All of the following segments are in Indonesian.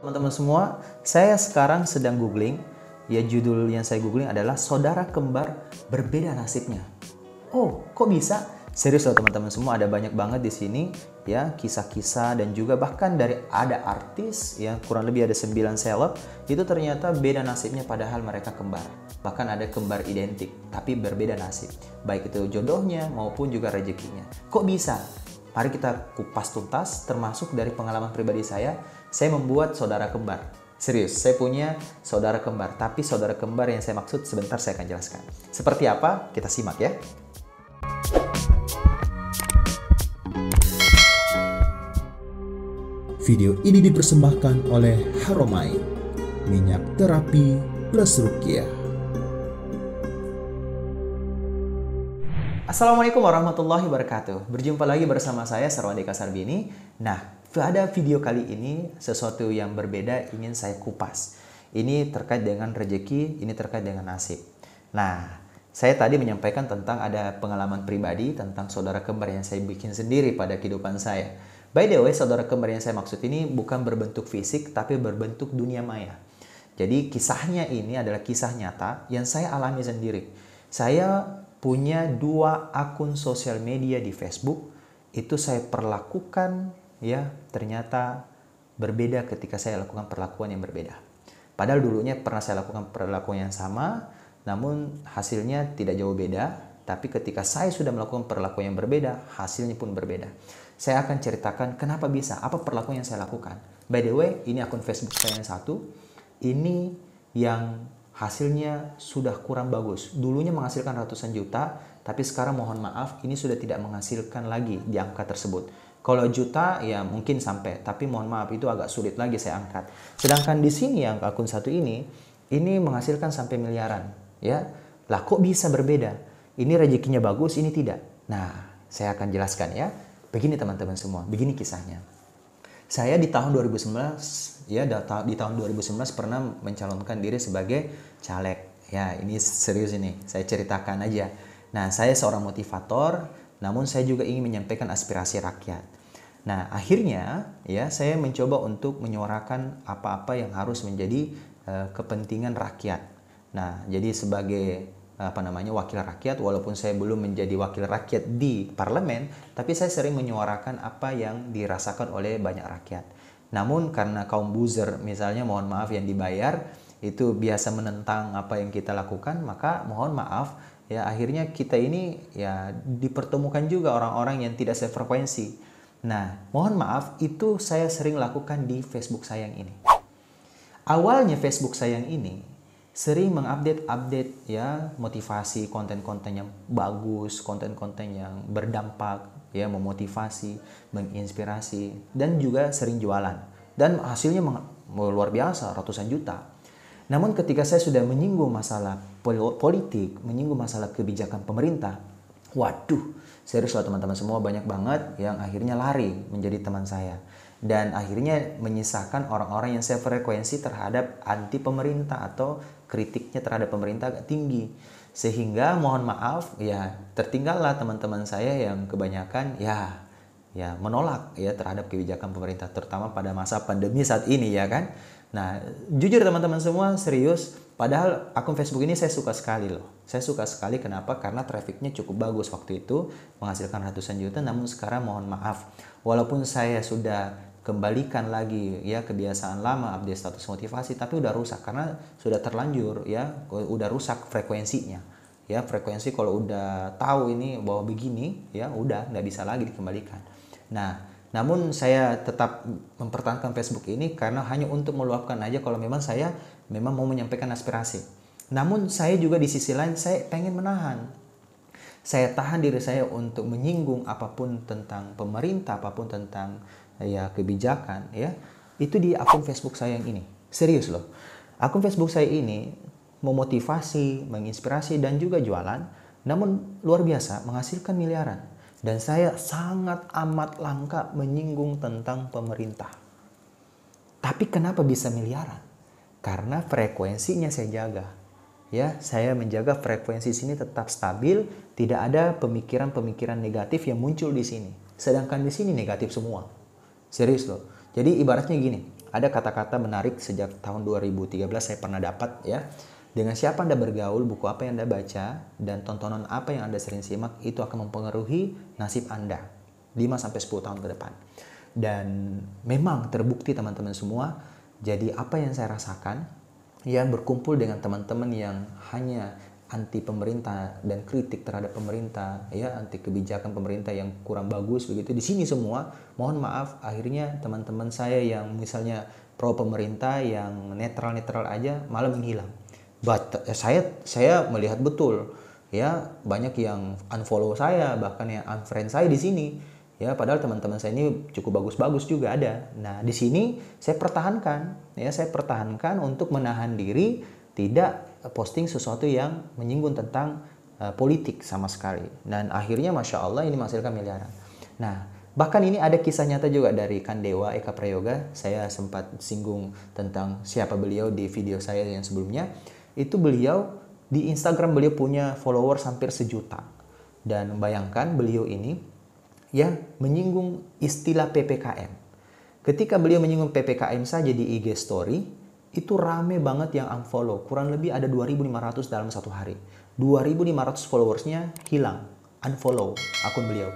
Teman-teman semua, saya sekarang sedang googling. Ya judul yang saya googling adalah Saudara Kembar Berbeda Nasibnya. Oh, kok bisa? Serius loh teman-teman semua, ada banyak banget di sini ya kisah-kisah dan juga bahkan dari ada artis ya kurang lebih ada 9 seleb itu ternyata beda nasibnya padahal mereka kembar. Bahkan ada kembar identik tapi berbeda nasib, baik itu jodohnya maupun juga rezekinya. Kok bisa? Mari kita kupas tuntas termasuk dari pengalaman pribadi saya saya membuat saudara kembar. Serius, saya punya saudara kembar, tapi saudara kembar yang saya maksud sebentar saya akan jelaskan. Seperti apa? Kita simak ya. Video ini dipersembahkan oleh Haromai, minyak terapi plus rukiah. Assalamualaikum warahmatullahi wabarakatuh. Berjumpa lagi bersama saya Sarwandi Kasarbini. Nah, pada video kali ini, sesuatu yang berbeda ingin saya kupas. Ini terkait dengan rejeki, ini terkait dengan nasib. Nah, saya tadi menyampaikan tentang ada pengalaman pribadi tentang saudara kembar yang saya bikin sendiri pada kehidupan saya. By the way, saudara kembar yang saya maksud ini bukan berbentuk fisik, tapi berbentuk dunia maya. Jadi kisahnya ini adalah kisah nyata yang saya alami sendiri. Saya punya dua akun sosial media di Facebook, itu saya perlakukan ya ternyata berbeda ketika saya lakukan perlakuan yang berbeda. Padahal dulunya pernah saya lakukan perlakuan yang sama, namun hasilnya tidak jauh beda. Tapi ketika saya sudah melakukan perlakuan yang berbeda, hasilnya pun berbeda. Saya akan ceritakan kenapa bisa, apa perlakuan yang saya lakukan. By the way, ini akun Facebook saya yang satu. Ini yang hasilnya sudah kurang bagus. Dulunya menghasilkan ratusan juta, tapi sekarang mohon maaf, ini sudah tidak menghasilkan lagi di angka tersebut kalau juta ya mungkin sampai, tapi mohon maaf itu agak sulit lagi saya angkat. Sedangkan di sini yang akun satu ini, ini menghasilkan sampai miliaran, ya. Lah kok bisa berbeda? Ini rezekinya bagus, ini tidak. Nah, saya akan jelaskan ya. Begini teman-teman semua, begini kisahnya. Saya di tahun 2019, ya di tahun 2019 pernah mencalonkan diri sebagai caleg. Ya, ini serius ini, saya ceritakan aja. Nah, saya seorang motivator, namun saya juga ingin menyampaikan aspirasi rakyat. Nah, akhirnya ya saya mencoba untuk menyuarakan apa-apa yang harus menjadi uh, kepentingan rakyat. Nah, jadi sebagai apa namanya wakil rakyat walaupun saya belum menjadi wakil rakyat di parlemen tapi saya sering menyuarakan apa yang dirasakan oleh banyak rakyat. Namun karena kaum buzzer misalnya mohon maaf yang dibayar itu biasa menentang apa yang kita lakukan maka mohon maaf ya akhirnya kita ini ya dipertemukan juga orang-orang yang tidak sefrekuensi Nah, mohon maaf, itu saya sering lakukan di Facebook saya yang ini. Awalnya Facebook saya yang ini sering mengupdate-update ya motivasi konten-konten yang bagus, konten-konten yang berdampak, ya memotivasi, menginspirasi, dan juga sering jualan. Dan hasilnya luar biasa, ratusan juta. Namun ketika saya sudah menyinggung masalah politik, menyinggung masalah kebijakan pemerintah, Waduh, serius loh teman-teman semua banyak banget yang akhirnya lari menjadi teman saya dan akhirnya menyisakan orang-orang yang saya frekuensi terhadap anti pemerintah atau kritiknya terhadap pemerintah agak tinggi sehingga mohon maaf ya tertinggallah teman-teman saya yang kebanyakan ya ya menolak ya terhadap kebijakan pemerintah terutama pada masa pandemi saat ini ya kan Nah, jujur teman-teman semua serius, padahal akun Facebook ini saya suka sekali loh. Saya suka sekali kenapa? Karena trafficnya cukup bagus waktu itu, menghasilkan ratusan juta, namun sekarang mohon maaf. Walaupun saya sudah kembalikan lagi ya kebiasaan lama update status motivasi tapi udah rusak karena sudah terlanjur ya udah rusak frekuensinya ya frekuensi kalau udah tahu ini bahwa begini ya udah nggak bisa lagi dikembalikan nah namun saya tetap mempertahankan Facebook ini karena hanya untuk meluapkan aja kalau memang saya memang mau menyampaikan aspirasi. Namun saya juga di sisi lain saya pengen menahan. Saya tahan diri saya untuk menyinggung apapun tentang pemerintah, apapun tentang ya kebijakan ya. Itu di akun Facebook saya yang ini. Serius loh. Akun Facebook saya ini memotivasi, menginspirasi dan juga jualan namun luar biasa menghasilkan miliaran. Dan saya sangat amat langka menyinggung tentang pemerintah. Tapi kenapa bisa miliaran? Karena frekuensinya saya jaga. Ya, saya menjaga frekuensi sini tetap stabil, tidak ada pemikiran-pemikiran negatif yang muncul di sini. Sedangkan di sini negatif semua. Serius loh. Jadi ibaratnya gini, ada kata-kata menarik sejak tahun 2013 saya pernah dapat ya dengan siapa Anda bergaul, buku apa yang Anda baca, dan tontonan apa yang Anda sering simak itu akan mempengaruhi nasib Anda 5-10 tahun ke depan. Dan memang terbukti teman-teman semua, jadi apa yang saya rasakan, yang berkumpul dengan teman-teman yang hanya anti pemerintah dan kritik terhadap pemerintah ya anti kebijakan pemerintah yang kurang bagus begitu di sini semua mohon maaf akhirnya teman-teman saya yang misalnya pro pemerintah yang netral netral aja malah menghilang but eh, saya saya melihat betul ya banyak yang unfollow saya bahkan yang unfriend saya di sini ya padahal teman-teman saya ini cukup bagus-bagus juga ada nah di sini saya pertahankan ya saya pertahankan untuk menahan diri tidak posting sesuatu yang menyinggung tentang uh, politik sama sekali dan akhirnya masya Allah ini menghasilkan miliaran nah bahkan ini ada kisah nyata juga dari Kandewa Eka Prayoga saya sempat singgung tentang siapa beliau di video saya yang sebelumnya itu beliau di Instagram beliau punya follower hampir sejuta. Dan bayangkan beliau ini ya menyinggung istilah PPKM. Ketika beliau menyinggung PPKM saja di IG story, itu rame banget yang unfollow. Kurang lebih ada 2.500 dalam satu hari. 2.500 followersnya hilang, unfollow akun beliau.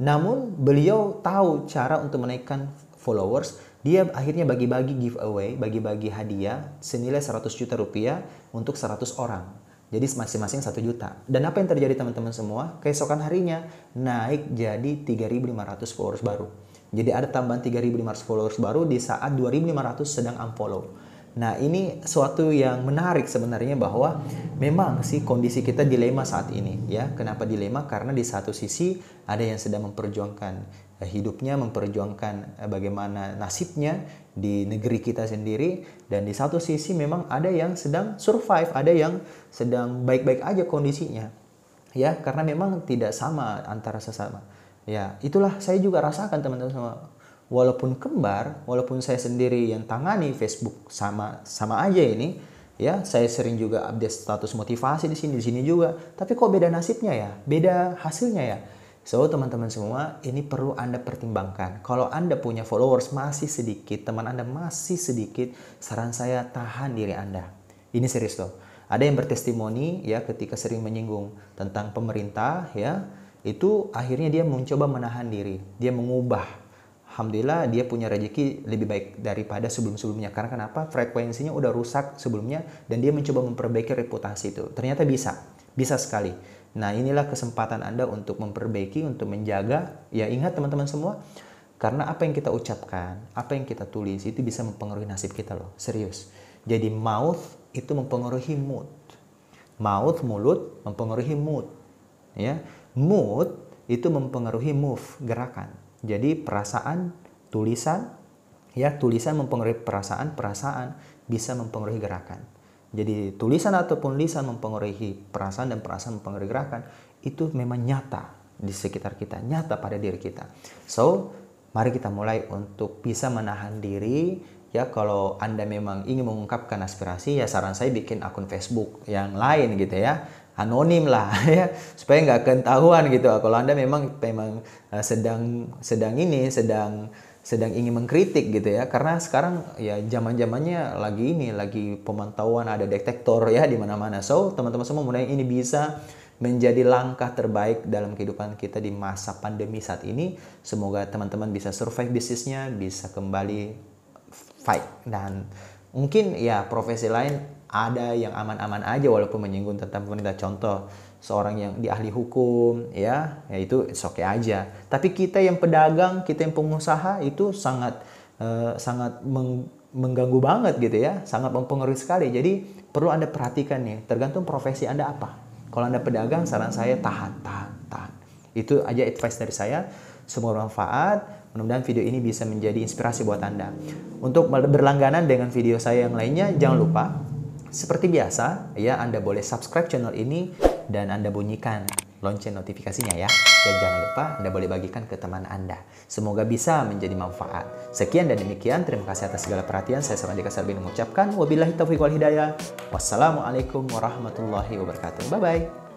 Namun beliau tahu cara untuk menaikkan followers dia akhirnya bagi-bagi giveaway, bagi-bagi hadiah senilai 100 juta rupiah untuk 100 orang. Jadi masing-masing 1 juta. Dan apa yang terjadi teman-teman semua? Keesokan harinya naik jadi 3.500 followers baru. Jadi ada tambahan 3.500 followers baru di saat 2.500 sedang unfollow. Nah, ini suatu yang menarik sebenarnya bahwa memang sih kondisi kita dilema saat ini ya. Kenapa dilema? Karena di satu sisi ada yang sedang memperjuangkan eh, hidupnya, memperjuangkan eh, bagaimana nasibnya di negeri kita sendiri dan di satu sisi memang ada yang sedang survive, ada yang sedang baik-baik aja kondisinya. Ya, karena memang tidak sama antara sesama. Ya, itulah saya juga rasakan teman-teman semua walaupun kembar, walaupun saya sendiri yang tangani Facebook sama sama aja ini, ya saya sering juga update status motivasi di sini di sini juga. Tapi kok beda nasibnya ya, beda hasilnya ya. So teman-teman semua ini perlu Anda pertimbangkan. Kalau Anda punya followers masih sedikit, teman Anda masih sedikit, saran saya tahan diri Anda. Ini serius loh. Ada yang bertestimoni ya ketika sering menyinggung tentang pemerintah ya, itu akhirnya dia mencoba menahan diri, dia mengubah alhamdulillah dia punya rezeki lebih baik daripada sebelum-sebelumnya. Karena kenapa? Frekuensinya udah rusak sebelumnya dan dia mencoba memperbaiki reputasi itu. Ternyata bisa. Bisa sekali. Nah, inilah kesempatan Anda untuk memperbaiki, untuk menjaga. Ya ingat teman-teman semua, karena apa yang kita ucapkan, apa yang kita tulis itu bisa mempengaruhi nasib kita loh, serius. Jadi mouth itu mempengaruhi mood. Mouth mulut mempengaruhi mood. Ya, mood itu mempengaruhi move, gerakan. Jadi perasaan, tulisan, ya tulisan mempengaruhi perasaan, perasaan bisa mempengaruhi gerakan. Jadi tulisan ataupun lisan mempengaruhi perasaan dan perasaan mempengaruhi gerakan itu memang nyata di sekitar kita, nyata pada diri kita. So, mari kita mulai untuk bisa menahan diri ya kalau Anda memang ingin mengungkapkan aspirasi ya saran saya bikin akun Facebook yang lain gitu ya anonim lah ya supaya nggak ketahuan gitu ah, kalau anda memang memang eh, sedang sedang ini sedang sedang ingin mengkritik gitu ya karena sekarang ya zaman zamannya lagi ini lagi pemantauan ada detektor ya di mana mana so teman-teman semua mulai ini bisa menjadi langkah terbaik dalam kehidupan kita di masa pandemi saat ini semoga teman-teman bisa survive bisnisnya bisa kembali fight dan mungkin ya profesi lain ada yang aman-aman aja walaupun menyinggung tentang pemerintah contoh seorang yang di ahli hukum ya ya itu oke okay aja tapi kita yang pedagang kita yang pengusaha itu sangat uh, sangat meng, mengganggu banget gitu ya sangat mempengaruhi sekali jadi perlu anda perhatikan nih tergantung profesi anda apa kalau anda pedagang saran saya tahan tahan tahan itu aja advice dari saya semoga bermanfaat Mudah-mudahan video ini bisa menjadi inspirasi buat Anda. Untuk berlangganan dengan video saya yang lainnya, jangan lupa seperti biasa, ya Anda boleh subscribe channel ini dan Anda bunyikan lonceng notifikasinya ya. Dan jangan lupa Anda boleh bagikan ke teman Anda. Semoga bisa menjadi manfaat. Sekian dan demikian, terima kasih atas segala perhatian. Saya Sama Jaka Sarbin mengucapkan, wabillahi taufiq wal hidayah. Wassalamualaikum warahmatullahi wabarakatuh. Bye-bye.